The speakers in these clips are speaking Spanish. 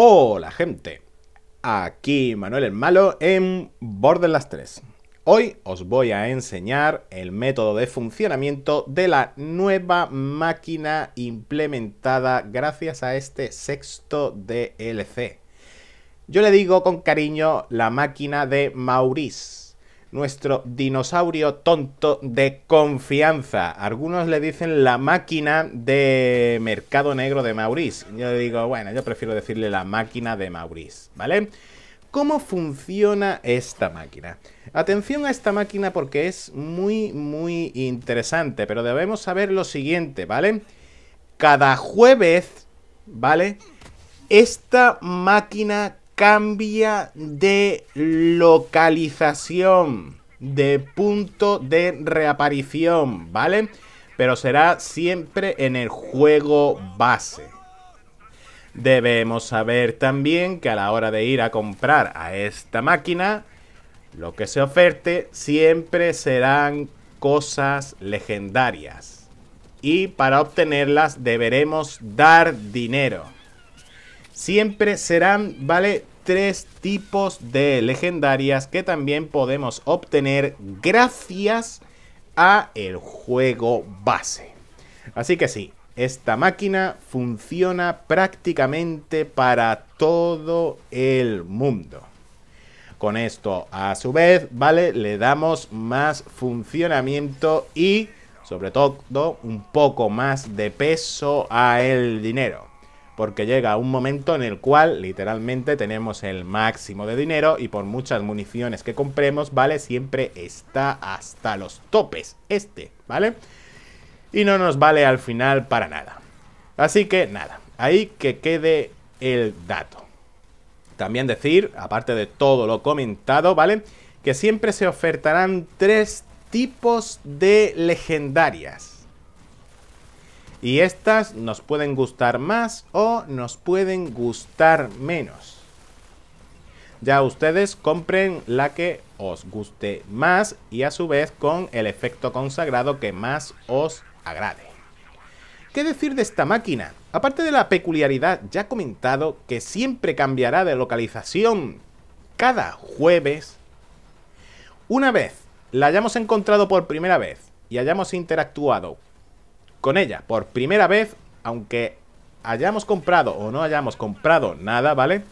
Hola gente, aquí Manuel el Malo en Borderlands 3. Hoy os voy a enseñar el método de funcionamiento de la nueva máquina implementada gracias a este sexto DLC. Yo le digo con cariño la máquina de Maurice nuestro dinosaurio tonto de confianza. Algunos le dicen la máquina de mercado negro de Maurice. Yo digo, bueno, yo prefiero decirle la máquina de Maurice, ¿vale? ¿Cómo funciona esta máquina? Atención a esta máquina porque es muy, muy interesante, pero debemos saber lo siguiente, ¿vale? Cada jueves, ¿vale? Esta máquina cambia de localización, de punto de reaparición, ¿vale? Pero será siempre en el juego base. Debemos saber también que a la hora de ir a comprar a esta máquina, lo que se oferte siempre serán cosas legendarias. Y para obtenerlas deberemos dar dinero siempre serán, ¿vale? Tres tipos de legendarias que también podemos obtener gracias a el juego base. Así que sí, esta máquina funciona prácticamente para todo el mundo. Con esto, a su vez, ¿vale? Le damos más funcionamiento y, sobre todo, un poco más de peso a el dinero porque llega un momento en el cual literalmente tenemos el máximo de dinero y por muchas municiones que compremos, ¿vale? Siempre está hasta los topes este, ¿vale? Y no nos vale al final para nada. Así que nada, ahí que quede el dato. También decir, aparte de todo lo comentado, ¿vale? Que siempre se ofertarán tres tipos de legendarias. Y estas nos pueden gustar más o nos pueden gustar menos. Ya ustedes compren la que os guste más y a su vez con el efecto consagrado que más os agrade. ¿Qué decir de esta máquina? Aparte de la peculiaridad ya comentado que siempre cambiará de localización cada jueves, una vez la hayamos encontrado por primera vez y hayamos interactuado con ella por primera vez, aunque hayamos comprado o no hayamos comprado nada, ¿vale?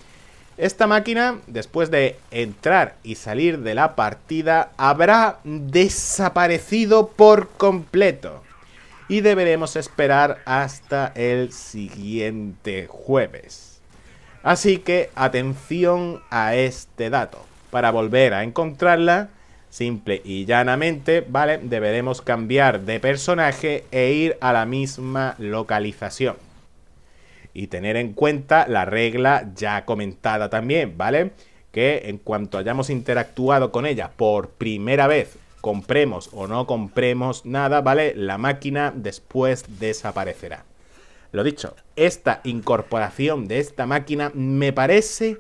Esta máquina, después de entrar y salir de la partida, habrá desaparecido por completo. Y deberemos esperar hasta el siguiente jueves. Así que atención a este dato. Para volver a encontrarla, Simple y llanamente, ¿vale? Deberemos cambiar de personaje e ir a la misma localización. Y tener en cuenta la regla ya comentada también, ¿vale? Que en cuanto hayamos interactuado con ella por primera vez, compremos o no compremos nada, ¿vale? La máquina después desaparecerá. Lo dicho, esta incorporación de esta máquina me parece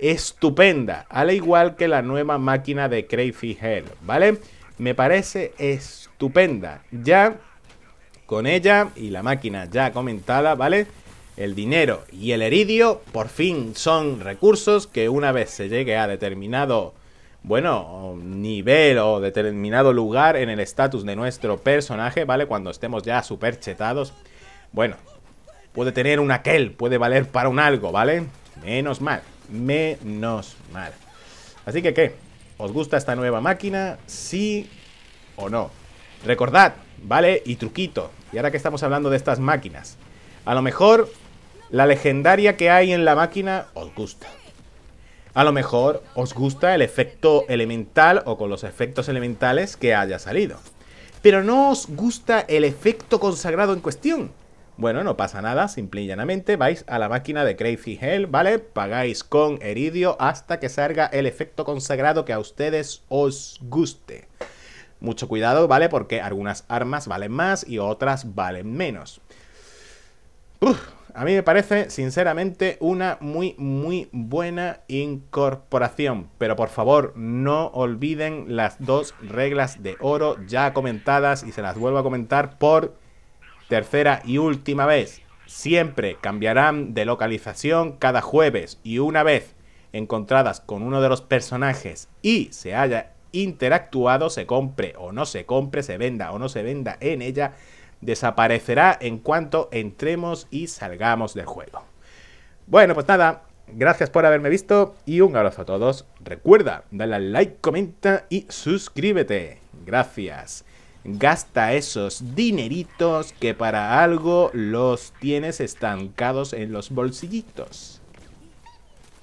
estupenda, al igual que la nueva máquina de Crazy Hell, ¿vale? Me parece estupenda. Ya con ella y la máquina ya comentada, ¿vale? El dinero y el heridio por fin son recursos que una vez se llegue a determinado, bueno, nivel o determinado lugar en el estatus de nuestro personaje, ¿vale? Cuando estemos ya superchetados, bueno, puede tener un aquel, puede valer para un algo, ¿vale? Menos mal menos mal. Así que, ¿qué? ¿Os gusta esta nueva máquina? ¿Sí o no? Recordad, ¿vale? Y truquito. Y ahora que estamos hablando de estas máquinas. A lo mejor la legendaria que hay en la máquina os gusta. A lo mejor os gusta el efecto elemental o con los efectos elementales que haya salido. Pero no os gusta el efecto consagrado en cuestión. Bueno, no pasa nada, simple y llanamente vais a la máquina de Crazy Hell, ¿vale? Pagáis con heridio hasta que salga el efecto consagrado que a ustedes os guste. Mucho cuidado, ¿vale? Porque algunas armas valen más y otras valen menos. a mí me parece, sinceramente, una muy, muy buena incorporación. Pero por favor, no olviden las dos reglas de oro ya comentadas y se las vuelvo a comentar por Tercera y última vez, siempre cambiarán de localización cada jueves y una vez encontradas con uno de los personajes y se haya interactuado, se compre o no se compre, se venda o no se venda en ella, desaparecerá en cuanto entremos y salgamos del juego. Bueno, pues nada, gracias por haberme visto y un abrazo a todos. Recuerda, dale al like, comenta y suscríbete. Gracias. Gasta esos dineritos que para algo los tienes estancados en los bolsillitos.